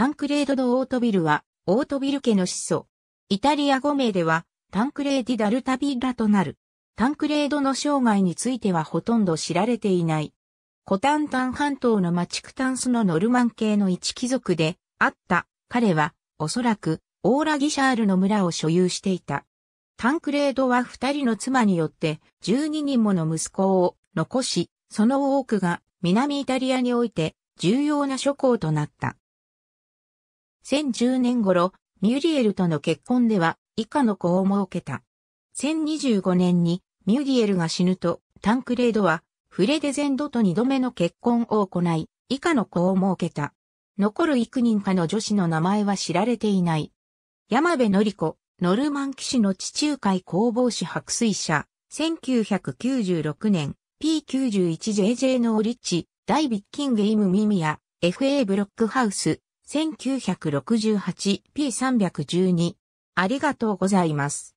タンクレード・ド・オートビルは、オートビル家の始祖。イタリア語名では、タンクレーディ・ダルタビラとなる。タンクレードの生涯についてはほとんど知られていない。コタンタン半島のマチクタンスのノルマン系の一貴族であった。彼は、おそらく、オーラ・ギシャールの村を所有していた。タンクレードは二人の妻によって12人もの息子を残し、その多くが南イタリアにおいて重要な諸侯となった。1010年頃、ミュリエルとの結婚では以下の子を設けた。1025年にミュリエルが死ぬと、タンクレードはフレデゼンドと二度目の結婚を行い、以下の子を設けた。残る幾人かの女子の名前は知られていない。山部のり子、ノルマン騎士の地中海工房士白水社、1996年、P91JJ のオリッチ、ダイビッキングイムミミア、FA ブロックハウス、1968P312。ありがとうございます。